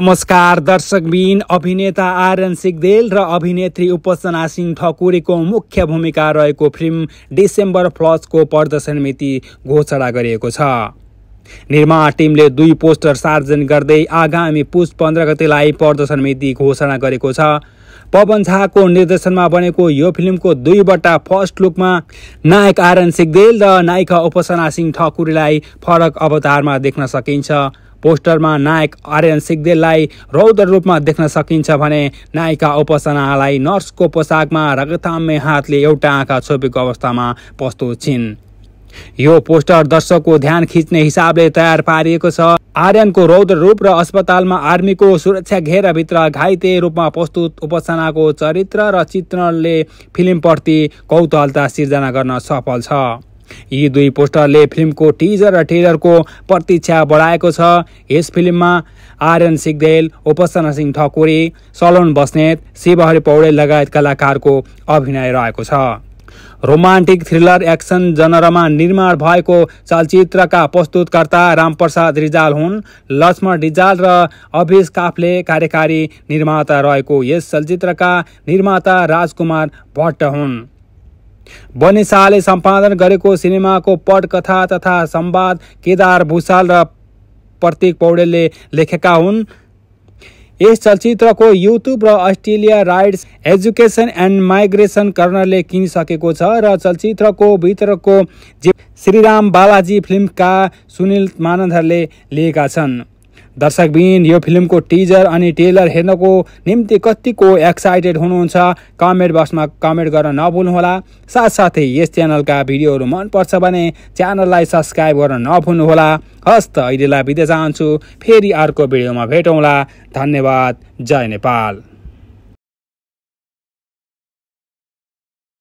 नमस्कार दर्शकबिन अभिनेता आर्यन सिगदेल र अभिनेत्री उपासना सिंह ठकुरीको मुख्य भूमिका रहेको फिल्म डिसेम्बर फ्लसको प्रदर्शन मिति घोषणा गरिएको छ निर्माण टिमले दुई पोस्टर सार्जन गर्दै आगामी पुष पन्ध्र गतिलाई प्रदर्शन मिति घोषणा गरेको छ पवन झाको निर्देशनमा बनेको यो फिल्मको दुईवटा फर्स्ट लुकमा नायक आर्यन सिगदेल र नायिका उपसना सिंह ठकुरीलाई फरक अवतारमा देख्न सकिन्छ पोस्टरमा नायक आर्यन सिग्देललाई रौद्र रूपमा देख्न सकिन्छ भने नायिका उपसनालाई नर्सको पोसाकमा रगताम्य हातले एउटा आँखा छोपेको अवस्थामा प्रस्तुत छिन् यो पोस्टर दर्शकको ध्यान खिच्ने हिसाबले तयार पारिएको छ आर्यनको रौद्र रूप र अस्पतालमा आर्मीको सुरक्षा घेराभित्र घाइते रूपमा प्रस्तुत उपसनाको चरित्र र चित्रणले फिल्मप्रति कौतूहलता सिर्जना गर्न सफल छ यी दुई पोस्टरले फिल्मको टिजर र ट्रेलरको प्रतीक्षा बढाएको छ यस फिल्ममा आर्यन सिगदेल उपसना सिंह ठकुरी सलोन बस्नेत शिवहरि पौडेल लगायत कलाकारको अभिनय रहेको छ रोमान्टिक थ्रिलर एक्सन जनरमा निर्माण भएको चलचित्रका प्रस्तुतकर्ता रामप्रसाद रिजाल हुन् लक्ष्मण रिजाल र अभिष काफले कार्यकारी निर्माता रहेको यस चलचित्रका निर्माता राजकुमार भट्ट हुन् बनी शाहले सम्पादन गरेको सिनेमाको पटकथा तथा संवाद केदार भूषाल र प्रतीक पौडेलले लेखेका हुन् यस चलचित्रको युट्युब र Australia rights education and migration कर्नरले किनिसकेको छ र चलचित्रको भित्रको श्रीराम बालाजी फिल्मका सुनिल मानन्दरले लिएका छन् दर्शकबिन यो फिल्मको टिजर अनि ट्रेलर हेर्नको निम्ति कतिको एक्साइटेड हुनुहुन्छ कमेन्ट बक्समा कमेन्ट गर्न नभुल्नुहोला साथसाथै यस च्यानलका भिडियोहरू मनपर्छ भने च्यानललाई सब्सक्राइब गर्न नभुल्नुहोला हस्त अहिलेलाई बिदा चाहन्छु फेरि अर्को भिडियोमा भेटौँला धन्यवाद जय नेपाल